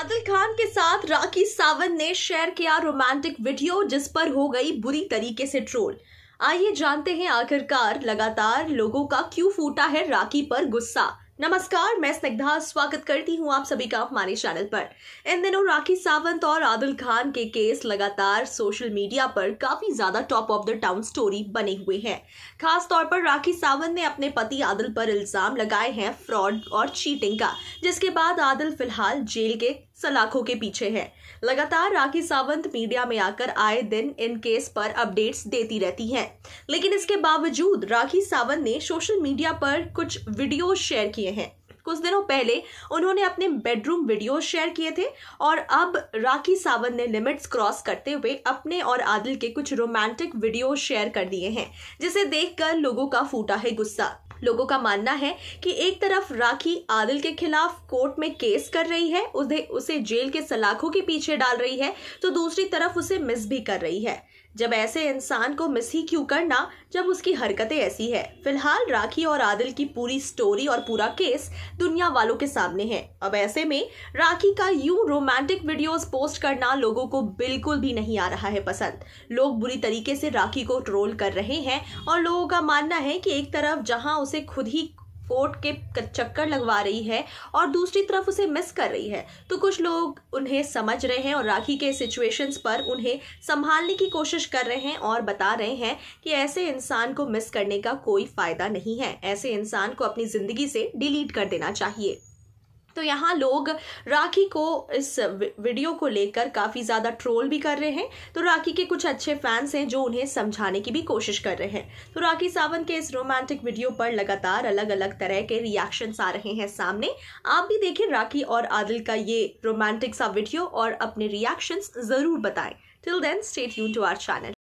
आदिल खान के साथ राखी सावंत ने शेयर किया रोमांटिक वीडियो जिस पर हो गई बुरी तरीके से ट्रोल आइए जानते हैं आखिरकार लगातार लोगों का क्यों फूटा है राखी पर गुस्सा नमस्कार मैं स्निग्धा स्वागत करती हूं आप सभी का हमारे चैनल पर इन दिनों राखी सावंत और आदिल खान के केस लगातार सोशल मीडिया पर काफी ज्यादा top of the town story बने हुए हैं खास तौर पर राखी सावंत ने अपने पति आदिल पर इल्जाम लगाए हैं फ्रॉड और चीटिंग का जिसके बाद आदिल फिलहाल जेल के सलाखों के पीछे है लगातार राखी सावंत मीडिया में आकर आए दिन इन केस पर अपडेट्स देती रहती हैं लेकिन इसके बावजूद राखी सावंत ने सोशल मीडिया पर कुछ वीडियो शेयर किए किए हैं कुछ दिनों पहले उन्होंने अपने बेडरूम वीडियो शेयर किए थे और अब राखी सावंत ने लिमिट्स क्रॉस करते हुए अपने और आदिल के कुछ रोमांटिक वीडियो शेयर कर दिए हैं जिसे देखकर लोगों का फूटा है गुस्सा लोगों का मानना है कि एक तरफ राखी आदिल के खिलाफ कोर्ट में केस कर रही है उसे उसे जेल के सलाखों के पीछे डाल रही है तो दूसरी तरफ उसे मिस भी कर रही है जब ऐसे इंसान को मिस ही क्यों करना जब उसकी हरकतें ऐसी है फिलहाल राखी और आदिल की पूरी स्टोरी और पूरा केस दुनिया वालों के सामने है अब ऐसे में राखी का यूं रोमांटिक वीडियोस पोस्ट करना लोगों को बिल्कुल भी नहीं आ रहा है पसंद लोग बुरी तरीके से राखी को ट्रोल कर रहे हैं और लोगों का मानना है कि एक तरफ जहां उसे खुद ही कोर्ट के चक्कर लगवा रही है और दूसरी तरफ उसे मिस कर रही है तो कुछ लोग उन्हें समझ रहे हैं और राखी के सिचुएशंस पर उन्हें संभालने की कोशिश कर रहे हैं और बता रहे हैं कि ऐसे इंसान को मिस करने का कोई फ़ायदा नहीं है ऐसे इंसान को अपनी ज़िंदगी से डिलीट कर देना चाहिए तो यहाँ लोग राखी को इस वीडियो को लेकर काफ़ी ज़्यादा ट्रोल भी कर रहे हैं तो राखी के कुछ अच्छे फैंस हैं जो उन्हें समझाने की भी कोशिश कर रहे हैं तो राखी सावंत के इस रोमांटिक वीडियो पर लगातार अलग अलग तरह के रिएक्शंस आ रहे हैं सामने आप भी देखें राखी और आदिल का ये रोमांटिक सा वीडियो और अपने रिएक्शंस ज़रूर बताएं टिल देन स्टेट यू टू आर चैनल